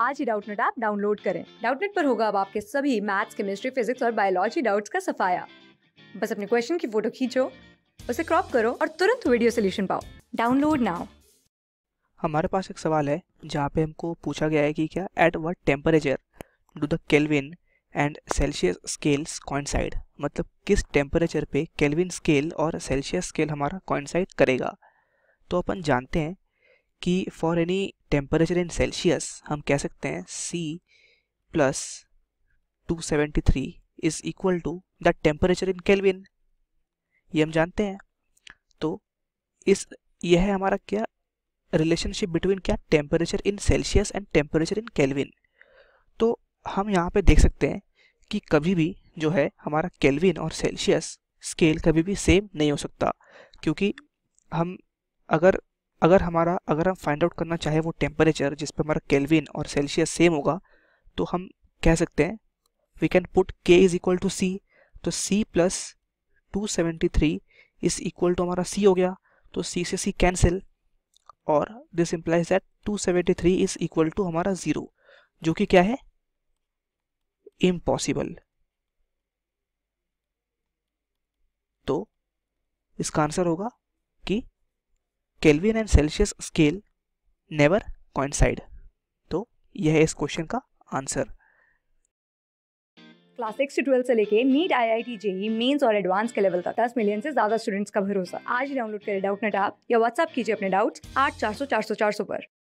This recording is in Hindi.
आज ही डाउटनेट ऐप डाउनलोड करें डाउटनेट पर होगा अब आपके सभी मैथ्स केमिस्ट्री फिजिक्स और बायोलॉजी डाउट्स का सफाया बस अपने क्वेश्चन की फोटो खींचो उसे क्रॉप करो और तुरंत वीडियो सोल्यूशन पाओ डाउनलोड नाउ हमारे पास एक सवाल है जहाँ पे हमको पूछा गया है कि क्या at what temperature do the Kelvin and Celsius scales coincide मतलब किस टेम्परेचर पे केल्विन स्केल और सेल्सियस स्केल हमारा कॉइनसाइड करेगा तो अपन जानते हैं कि for any temperature in Celsius हम कह सकते हैं C plus two seventy three is equal to the temperature in Kelvin ये हम जानते हैं तो इस यह है हमारा क्या रिलेशनशिप बिटवीन क्या temperature in Celsius and temperature in Kelvin तो हम यहाँ पे देख सकते हैं कि कभी भी जो है हमारा केल्विन और सेल्सियस स्केल कभी भी सेम नहीं हो सकता क्योंकि हम अगर अगर हमारा अगर हम फाइंड आउट करना चाहें वो टेम्परेचर जिस पर हमारा केल्विन और सेल्सियस सेम होगा तो हम कह सकते हैं we can put K is equal to C तो C plus two seventy three is equal to हमारा सी हो गया तो सी से सी कैंसिल और this implies that two seventy three is equal to हमारा ज़ीरो जो कि क्या है इम्पॉसिबल तो इसका आंसर होगा Kelvin and Celsius scale never coincide तो यह है इस क्वेश्चन का आंसर क्लास सिक्स से ट्वेल्थ से लेके NEET I I T JEE mains और एडवांस के लेवल तक दस मिलियन से ज्यादा स्टूडेंट्स का भरोसा आज डाउनलोड करें डाउट नेट आप या व्हाट्सअप कीजिए अपने डाउट्स आठ चार सौ चार सौ चार सौ पर